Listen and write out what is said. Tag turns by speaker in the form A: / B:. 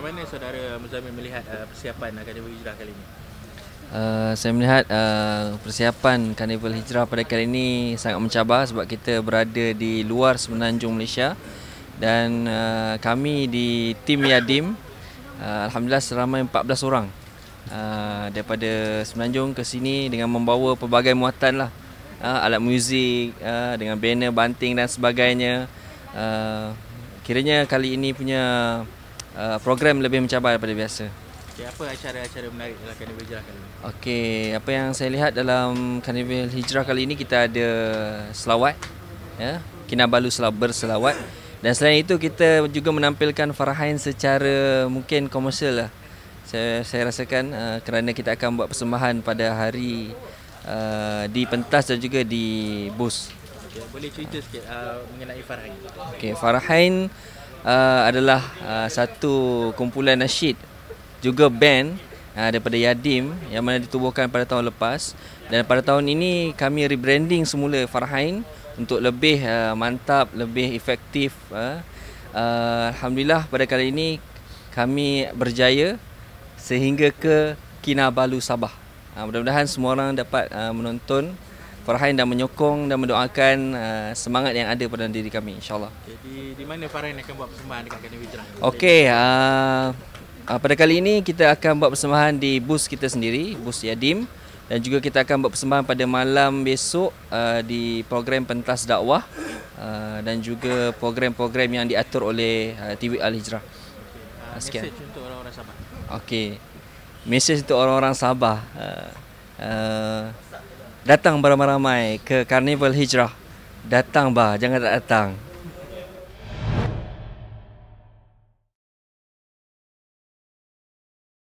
A: bagaimana saudara Muzamil melihat uh, persiapan Akademi Hijrah kali ini?
B: Uh, saya melihat uh, persiapan Carnival Hijrah pada kali ini sangat mencabar sebab kita berada di luar semenanjung Malaysia dan uh, kami di tim Yadim uh, alhamdulillah seramai 14 orang uh, daripada semenanjung ke sini dengan membawa pelbagai muatan lah uh, alat muzik uh, dengan banner banting dan sebagainya uh, kiranya kali ini punya Uh, program lebih mencabar daripada biasa.
A: Okay, apa acara-acara menarik dalam Carnival Hijrah kali ini?
B: Okey, apa yang saya lihat dalam Carnival Hijrah kali ini kita ada selawat ya, Kinabalu selawat berselawat dan selain itu kita juga menampilkan Farahain secara mungkin komersial lah. Saya saya rasakan uh, kerana kita akan buat persembahan pada hari uh, di pentas dan juga di bus.
A: Okay, boleh cerita sikit uh, mengenai Farahain. Okey, Farahain
B: Uh, adalah uh, satu kumpulan nasyid juga band uh, daripada Yadim yang mana ditubuhkan pada tahun lepas dan pada tahun ini kami rebranding semula Farhain untuk lebih uh, mantap, lebih efektif. Uh. Uh, Alhamdulillah pada kali ini kami berjaya sehingga ke Kinabalu Sabah. Uh, mudah-mudahan semua orang dapat uh, menonton Farhan dan menyokong dan mendoakan uh, semangat yang ada pada diri kami insyaallah.
A: Jadi di mana Farhan akan buat persembahan dekat Kanewi Terang?
B: Okey, uh, uh, pada kali ini kita akan buat persembahan di bus kita sendiri, bus Yadim dan juga kita akan buat persembahan pada malam besok uh, di program pentas dakwah uh, dan juga program-program yang diatur oleh uh, TV Al Hijrah. Okay. Uh, uh, Sekian. Message untuk orang-orang Sabah. Okey. Message untuk orang-orang Sabah. Uh, uh, datang beramai-ramai ke Karnival Hijrah. Datang bah, jangan tak datang.